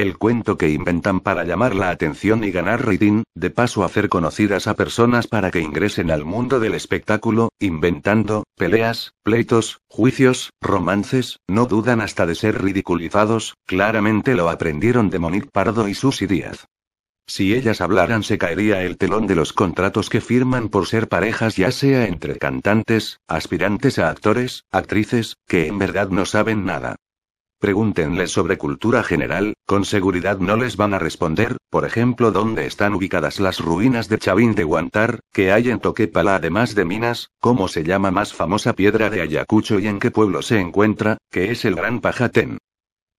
El cuento que inventan para llamar la atención y ganar rating, de paso hacer conocidas a personas para que ingresen al mundo del espectáculo, inventando, peleas, pleitos, juicios, romances, no dudan hasta de ser ridiculizados, claramente lo aprendieron de Monique Pardo y Susy Díaz. Si ellas hablaran se caería el telón de los contratos que firman por ser parejas ya sea entre cantantes, aspirantes a actores, actrices, que en verdad no saben nada. Pregúntenle sobre cultura general, con seguridad no les van a responder, por ejemplo, dónde están ubicadas las ruinas de Chavín de Guantar, que hay en Toquepala además de minas, cómo se llama más famosa piedra de Ayacucho y en qué pueblo se encuentra, que es el Gran Pajatén.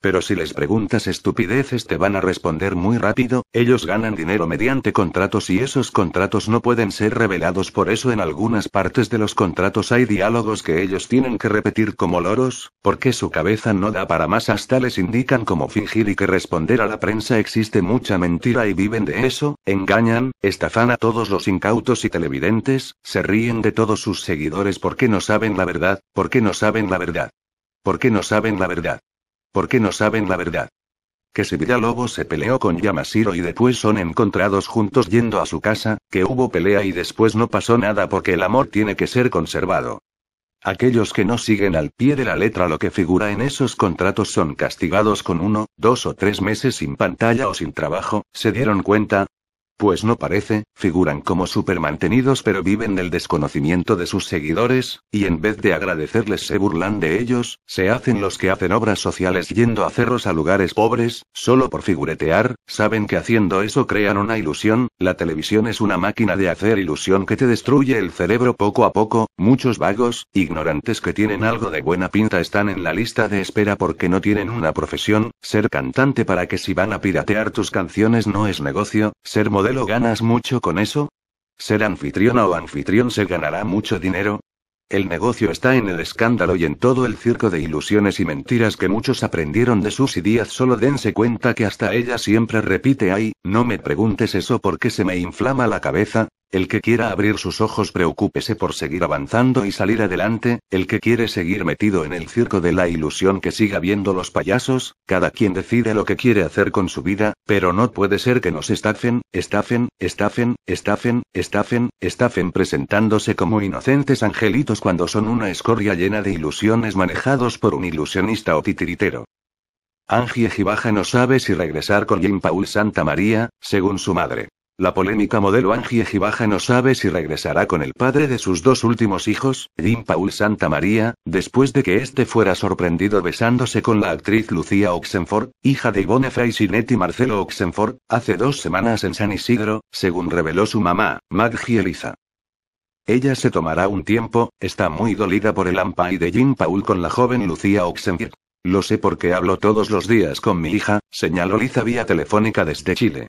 Pero si les preguntas estupideces te van a responder muy rápido, ellos ganan dinero mediante contratos y esos contratos no pueden ser revelados, por eso en algunas partes de los contratos hay diálogos que ellos tienen que repetir como loros, porque su cabeza no da para más hasta les indican cómo fingir y que responder a la prensa existe mucha mentira y viven de eso, engañan, estafan a todos los incautos y televidentes, se ríen de todos sus seguidores porque no saben la verdad, porque no saben la verdad. Porque no saben la verdad. Porque no saben la verdad. Que Sevilla Lobo se peleó con Yamashiro y después son encontrados juntos yendo a su casa, que hubo pelea y después no pasó nada porque el amor tiene que ser conservado. Aquellos que no siguen al pie de la letra lo que figura en esos contratos son castigados con uno, dos o tres meses sin pantalla o sin trabajo, ¿se dieron cuenta? pues no parece, figuran como mantenidos pero viven del desconocimiento de sus seguidores, y en vez de agradecerles se burlan de ellos, se hacen los que hacen obras sociales yendo a cerros a lugares pobres, solo por figuretear, saben que haciendo eso crean una ilusión, la televisión es una máquina de hacer ilusión que te destruye el cerebro poco a poco, muchos vagos, ignorantes que tienen algo de buena pinta están en la lista de espera porque no tienen una profesión, ser cantante para que si van a piratear tus canciones no es negocio, ser modelo lo ganas mucho con eso? Ser anfitriona o anfitrión se ganará mucho dinero. El negocio está en el escándalo y en todo el circo de ilusiones y mentiras que muchos aprendieron de sus ideas Solo dense cuenta que hasta ella siempre repite ay, no me preguntes eso porque se me inflama la cabeza, el que quiera abrir sus ojos preocúpese por seguir avanzando y salir adelante, el que quiere seguir metido en el circo de la ilusión que siga viendo los payasos, cada quien decide lo que quiere hacer con su vida, pero no puede ser que nos estafen, estafen, estafen, estafen, estafen, estafen presentándose como inocentes angelitos cuando son una escoria llena de ilusiones manejados por un ilusionista o titiritero. Angie Gibaja no sabe si regresar con Jean Paul Santa María, según su madre. La polémica modelo Angie Gibaja no sabe si regresará con el padre de sus dos últimos hijos, Jim Paul Santa María, después de que este fuera sorprendido besándose con la actriz Lucía Oxenford, hija de Ivone Freysinet y Marcelo Oxenford, hace dos semanas en San Isidro, según reveló su mamá, Maggie Eliza. Ella se tomará un tiempo, está muy dolida por el ampay de Jim Paul con la joven Lucía Oxenford. Lo sé porque hablo todos los días con mi hija, señaló Liza vía telefónica desde Chile.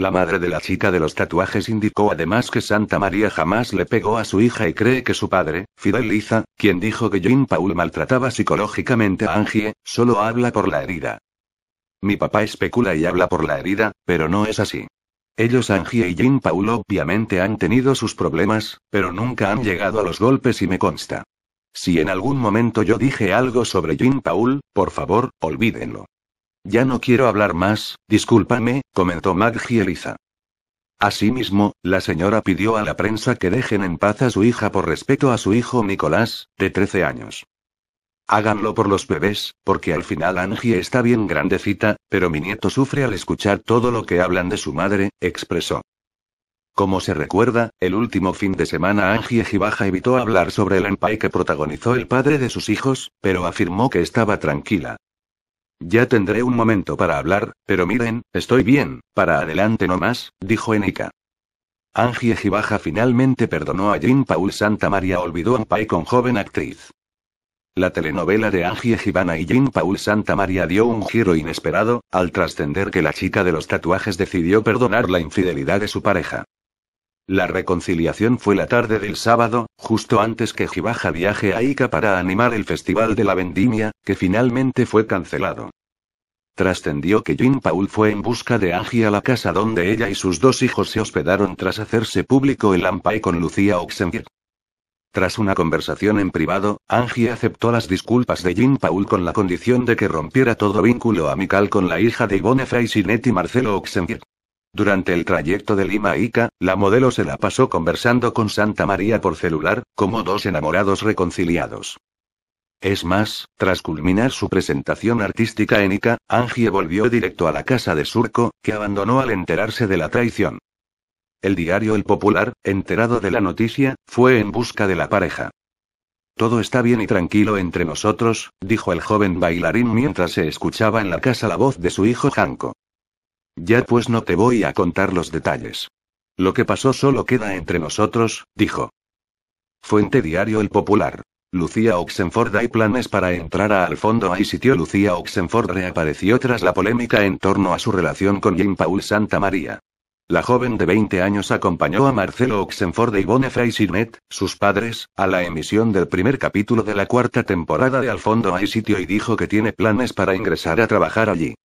La madre de la chica de los tatuajes indicó además que Santa María jamás le pegó a su hija y cree que su padre, Fideliza, quien dijo que Jean Paul maltrataba psicológicamente a Angie, solo habla por la herida. Mi papá especula y habla por la herida, pero no es así. Ellos Angie y Jean Paul obviamente han tenido sus problemas, pero nunca han llegado a los golpes y me consta. Si en algún momento yo dije algo sobre Jean Paul, por favor, olvídenlo. Ya no quiero hablar más, discúlpame, comentó Maggie Eliza. Asimismo, la señora pidió a la prensa que dejen en paz a su hija por respeto a su hijo Nicolás, de 13 años. Háganlo por los bebés, porque al final Angie está bien grandecita, pero mi nieto sufre al escuchar todo lo que hablan de su madre, expresó. Como se recuerda, el último fin de semana Angie Gibaja evitó hablar sobre el empai que protagonizó el padre de sus hijos, pero afirmó que estaba tranquila, ya tendré un momento para hablar, pero miren, estoy bien, para adelante no más, dijo Enika. Angie Gibaja finalmente perdonó a Jean Paul Santa María olvidó a Pai con joven actriz. La telenovela de Angie Gibana y Jean Paul Santa María dio un giro inesperado, al trascender que la chica de los tatuajes decidió perdonar la infidelidad de su pareja. La reconciliación fue la tarde del sábado, justo antes que Jibaja viaje a Ica para animar el Festival de la Vendimia, que finalmente fue cancelado. Trascendió que Jean Paul fue en busca de Angie a la casa donde ella y sus dos hijos se hospedaron tras hacerse público el ampae con Lucía Oxengir. Tras una conversación en privado, Angie aceptó las disculpas de Jean Paul con la condición de que rompiera todo vínculo amical con la hija de Ivone y y Marcelo Oxengir. Durante el trayecto de Lima a Ica, la modelo se la pasó conversando con Santa María por celular, como dos enamorados reconciliados. Es más, tras culminar su presentación artística en Ica, Angie volvió directo a la casa de Surco, que abandonó al enterarse de la traición. El diario El Popular, enterado de la noticia, fue en busca de la pareja. Todo está bien y tranquilo entre nosotros, dijo el joven bailarín mientras se escuchaba en la casa la voz de su hijo Janko. Ya pues no te voy a contar los detalles. Lo que pasó solo queda entre nosotros, dijo. Fuente Diario El Popular. Lucía Oxenford hay planes para entrar a Al Fondo hay sitio Lucía Oxenford reapareció tras la polémica en torno a su relación con Jim Paul Santa María. La joven de 20 años acompañó a Marcelo Oxenford y y Sirnet, sus padres, a la emisión del primer capítulo de la cuarta temporada de Al Fondo hay sitio y dijo que tiene planes para ingresar a trabajar allí.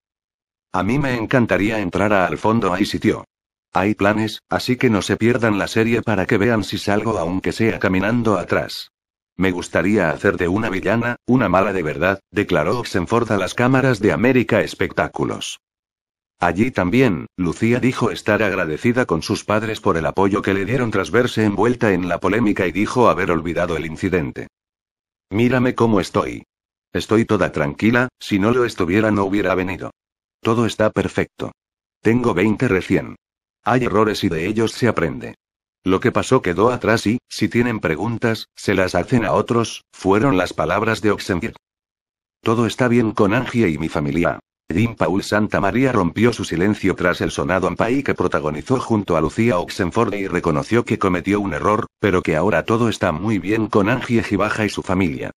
A mí me encantaría entrar Al fondo ahí sitio. Hay planes, así que no se pierdan la serie para que vean si salgo aunque sea caminando atrás. Me gustaría hacer de una villana, una mala de verdad, declaró Oxenford a las cámaras de América Espectáculos. Allí también, Lucía dijo estar agradecida con sus padres por el apoyo que le dieron tras verse envuelta en la polémica y dijo haber olvidado el incidente. Mírame cómo estoy. Estoy toda tranquila, si no lo estuviera no hubiera venido. Todo está perfecto. Tengo 20 recién. Hay errores y de ellos se aprende. Lo que pasó quedó atrás y, si tienen preguntas, se las hacen a otros, fueron las palabras de Oxenford. Todo está bien con Angie y mi familia. Jim Paul Santa María rompió su silencio tras el sonado Ampay que protagonizó junto a Lucía Oxenford y reconoció que cometió un error, pero que ahora todo está muy bien con Angie Gibaja y su familia.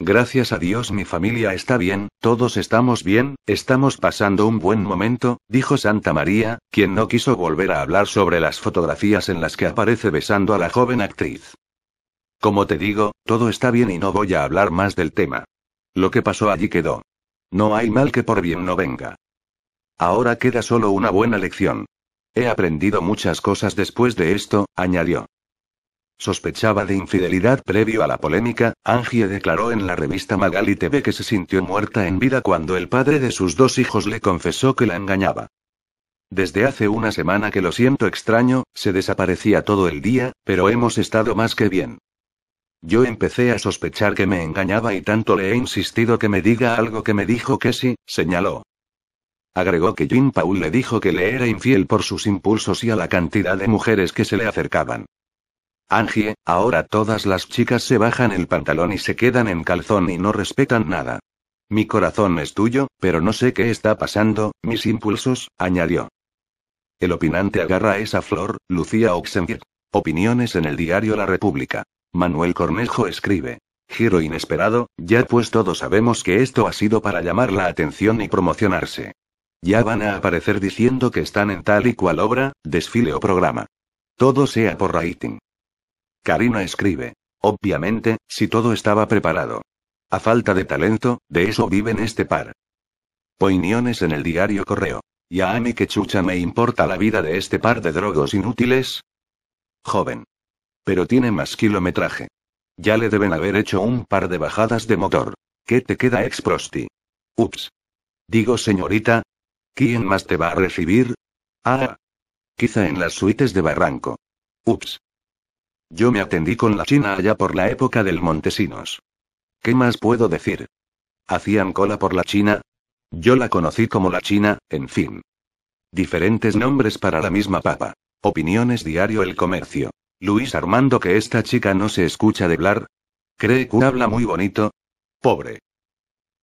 Gracias a Dios mi familia está bien, todos estamos bien, estamos pasando un buen momento, dijo Santa María, quien no quiso volver a hablar sobre las fotografías en las que aparece besando a la joven actriz. Como te digo, todo está bien y no voy a hablar más del tema. Lo que pasó allí quedó. No hay mal que por bien no venga. Ahora queda solo una buena lección. He aprendido muchas cosas después de esto, añadió. Sospechaba de infidelidad previo a la polémica, Angie declaró en la revista Magali TV que se sintió muerta en vida cuando el padre de sus dos hijos le confesó que la engañaba. Desde hace una semana que lo siento extraño, se desaparecía todo el día, pero hemos estado más que bien. Yo empecé a sospechar que me engañaba y tanto le he insistido que me diga algo que me dijo que sí, señaló. Agregó que Jim Paul le dijo que le era infiel por sus impulsos y a la cantidad de mujeres que se le acercaban. Angie, ahora todas las chicas se bajan el pantalón y se quedan en calzón y no respetan nada. Mi corazón es tuyo, pero no sé qué está pasando, mis impulsos, añadió. El opinante agarra esa flor, Lucía Oxenfield. Opiniones en el diario La República. Manuel Cornejo escribe. Giro inesperado, ya pues todos sabemos que esto ha sido para llamar la atención y promocionarse. Ya van a aparecer diciendo que están en tal y cual obra, desfile o programa. Todo sea por rating. Karina escribe. Obviamente, si todo estaba preparado. A falta de talento, de eso viven este par. Poiniones en el diario correo. ¿Y a mí que chucha me importa la vida de este par de drogos inútiles. Joven. Pero tiene más kilometraje. Ya le deben haber hecho un par de bajadas de motor. ¿Qué te queda ex prosti? Ups. Digo señorita. ¿Quién más te va a recibir? Ah. Quizá en las suites de Barranco. Ups. Yo me atendí con la China allá por la época del Montesinos. ¿Qué más puedo decir? ¿Hacían cola por la China? Yo la conocí como la China, en fin. Diferentes nombres para la misma papa. Opiniones diario El Comercio. Luis Armando que esta chica no se escucha de hablar. Cree que habla muy bonito. Pobre.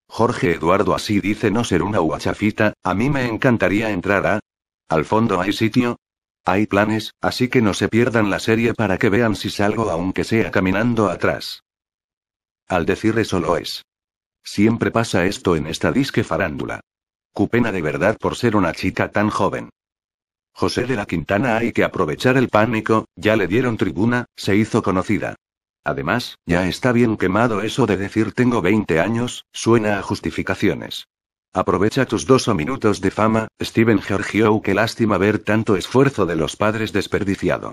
Jorge Eduardo así dice no ser una huachafita, a mí me encantaría entrar a... Al fondo hay sitio, hay planes, así que no se pierdan la serie para que vean si salgo aunque sea caminando atrás. Al decir eso lo es. Siempre pasa esto en esta disque farándula. Cupena de verdad por ser una chica tan joven. José de la Quintana hay que aprovechar el pánico, ya le dieron tribuna, se hizo conocida. Además, ya está bien quemado eso de decir tengo 20 años, suena a justificaciones. Aprovecha tus dos o minutos de fama, Steven Georgiou. Qué lástima ver tanto esfuerzo de los padres desperdiciado.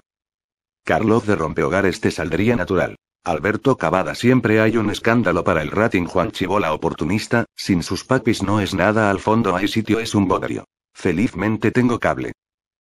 Carlos de Rompehogares te saldría natural. Alberto Cavada siempre hay un escándalo para el rating Juan Chibola oportunista, sin sus papis no es nada al fondo hay sitio es un bodrio. Felizmente tengo cable.